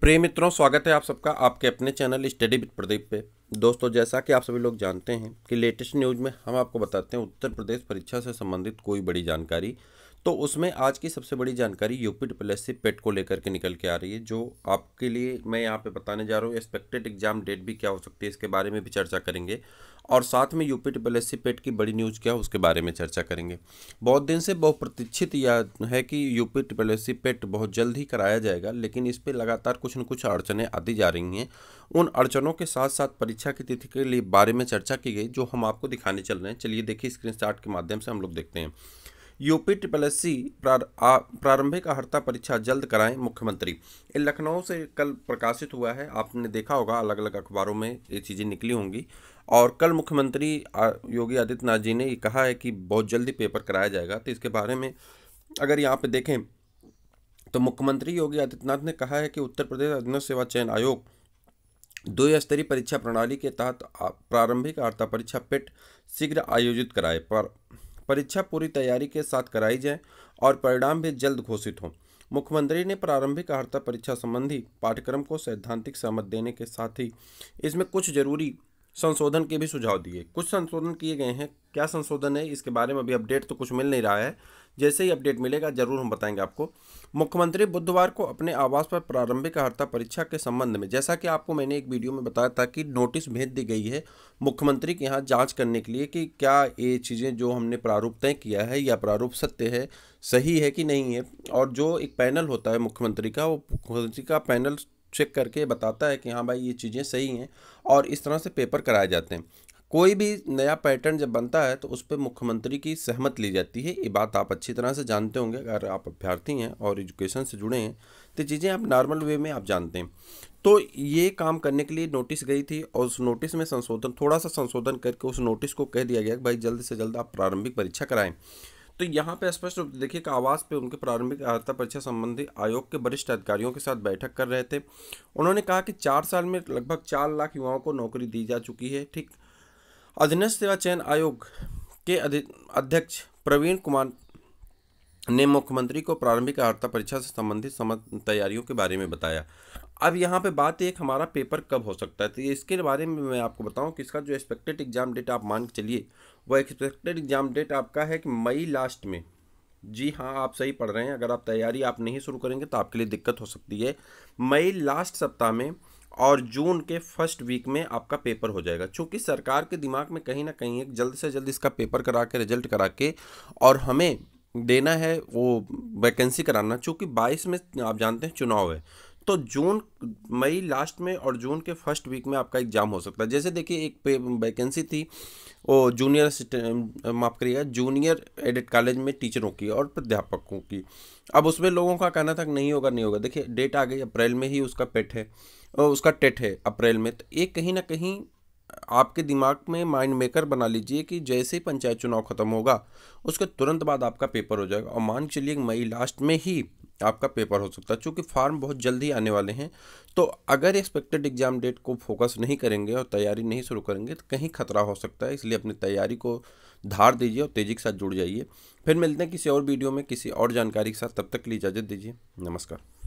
प्रेम मित्रों स्वागत है आप सबका आपके अपने चैनल स्टडी विद प्रदीप पे दोस्तों जैसा कि आप सभी लोग जानते हैं कि लेटेस्ट न्यूज में हम आपको बताते हैं उत्तर प्रदेश परीक्षा से संबंधित कोई बड़ी जानकारी तो उसमें आज की सबसे बड़ी जानकारी यूपी सी पेट को लेकर के निकल के आ रही है जो आपके लिए मैं यहाँ पे बताने जा रहा हूँ एक्सपेक्टेड एग्जाम डेट भी क्या हो सकती है इसके बारे में भी चर्चा करेंगे और साथ में यूपी ट्रिपल एस पेट की बड़ी न्यूज़ क्या है उसके बारे में चर्चा करेंगे बहुत दिन से बहुत प्रतीक्षित यह है कि यूपी ट्रिपल एस पेट बहुत जल्द ही कराया जाएगा लेकिन इस पर लगातार कुछ न कुछ अड़चने आती जा रही हैं उन अड़चनों के साथ साथ परीक्षा की तिथि के लिए बारे में चर्चा की गई जो हम आपको दिखाने चल रहे हैं चलिए देखिए स्क्रीन के माध्यम से हम लोग देखते हैं यूपी ट्रिपल एस सी प्रारंभिक अहर्ता परीक्षा जल्द कराएं मुख्यमंत्री ये लखनऊ से कल प्रकाशित हुआ है आपने देखा होगा अलग अलग अखबारों में ये चीज़ें निकली होंगी और कल मुख्यमंत्री योगी आदित्यनाथ जी ने कहा है कि बहुत जल्दी पेपर कराया जाएगा तो इसके बारे में अगर यहाँ पे देखें तो मुख्यमंत्री योगी आदित्यनाथ ने कहा है कि उत्तर प्रदेश अधीन सेवा चयन आयोग दो स्तरीय परीक्षा प्रणाली के तहत प्रारंभिक आर्ता परीक्षा पेट शीघ्र आयोजित कराए पर परीक्षा पूरी तैयारी के साथ कराई जाए और परिणाम भी जल्द घोषित हों मुख्यमंत्री ने प्रारंभिक अहर्ता परीक्षा संबंधी पाठ्यक्रम को सैद्धांतिक सहमत देने के साथ ही इसमें कुछ जरूरी संशोधन के भी सुझाव दिए कुछ संशोधन किए गए हैं क्या संशोधन है इसके बारे में अभी अपडेट तो कुछ मिल नहीं रहा है जैसे ही अपडेट मिलेगा जरूर हम बताएंगे आपको मुख्यमंत्री बुधवार को अपने आवास पर प्रारंभिक अर्हता परीक्षा के संबंध में जैसा कि आपको मैंने एक वीडियो में बताया था कि नोटिस भेज दी गई है मुख्यमंत्री के यहाँ जांच करने के लिए कि क्या ये चीज़ें जो हमने प्रारूप तय किया है या प्रारूप सत्य है सही है कि नहीं है और जो एक पैनल होता है मुख्यमंत्री का वो मुख्यमंत्री का पैनल चेक करके बताता है कि हाँ भाई ये चीज़ें सही हैं और इस तरह से पेपर कराए जाते हैं कोई भी नया पैटर्न जब बनता है तो उस पर मुख्यमंत्री की सहमत ली जाती है ये बात आप अच्छी तरह से जानते होंगे अगर आप अभ्यर्थी हैं और एजुकेशन से जुड़े हैं तो चीज़ें आप नॉर्मल वे में आप जानते हैं तो ये काम करने के लिए नोटिस गई थी और उस नोटिस में संशोधन थोड़ा सा संशोधन करके उस नोटिस को कह दिया गया कि भाई जल्द से जल्द आप प्रारंभिक परीक्षा कराएँ तो यहाँ पे स्पष्ट रूप से देखिए कि आवास पे उनके प्रारंभिक अर्हता परीक्षा संबंधी आयोग के वरिष्ठ अधिकारियों के साथ बैठक कर रहे थे उन्होंने कहा कि चार साल में लगभग चार लाख युवाओं को नौकरी दी जा चुकी है ठीक अधीनस्थ सेवा चयन आयोग के अध्यक्ष प्रवीण कुमार ने मुख्यमंत्री को प्रारंभिक अर्हता परीक्षा से संबंधित समस्त तैयारियों के बारे में बताया अब यहाँ पे बात एक हमारा पेपर कब हो सकता है तो इसके बारे में मैं आपको बताऊँ कि इसका जो एक्सपेक्टेड एग्ज़ाम डेट आप मान के चलिए वो एक्सपेक्टेड एग्ज़ाम डेट आपका है कि मई लास्ट में जी हाँ आप सही पढ़ रहे हैं अगर आप तैयारी आप नहीं शुरू करेंगे तो आपके लिए दिक्कत हो सकती है मई लास्ट सप्ताह में और जून के फर्स्ट वीक में आपका पेपर हो जाएगा चूँकि सरकार के दिमाग में कहीं ना कहीं एक जल्द से जल्द इसका पेपर करा के रिजल्ट करा के और हमें देना है वो वैकेंसी कराना चूँकि बाईस में आप जानते हैं चुनाव है तो जून मई लास्ट में और जून के फर्स्ट वीक में आपका एग्ज़ाम हो सकता है जैसे देखिए एक वैकेंसी थी वो जूनियर माफ करिएगा जूनियर एडिट कॉलेज में टीचरों की और प्राध्यापकों की अब उसमें लोगों का कहना था कि नहीं होगा नहीं होगा देखिए डेट आ गई अप्रैल में ही उसका पेट है उसका टेट है अप्रैल में तो ये कहीं ना कहीं आपके दिमाग में माइंड मेकर बना लीजिए कि जैसे ही पंचायत चुनाव ख़त्म होगा उसके तुरंत बाद आपका पेपर हो जाएगा और मान चलिए मई लास्ट में ही आपका पेपर हो सकता है चूँकि फार्म बहुत जल्दी आने वाले हैं तो अगर एक्सपेक्टेड एग्ज़ाम डेट को फोकस नहीं करेंगे और तैयारी नहीं शुरू करेंगे तो कहीं खतरा हो सकता है इसलिए अपनी तैयारी को धार दीजिए और तेज़ी के साथ जुड़ जाइए फिर मिलते हैं किसी और वीडियो में किसी और जानकारी के साथ तब तक के लिए इजाज़त दीजिए नमस्कार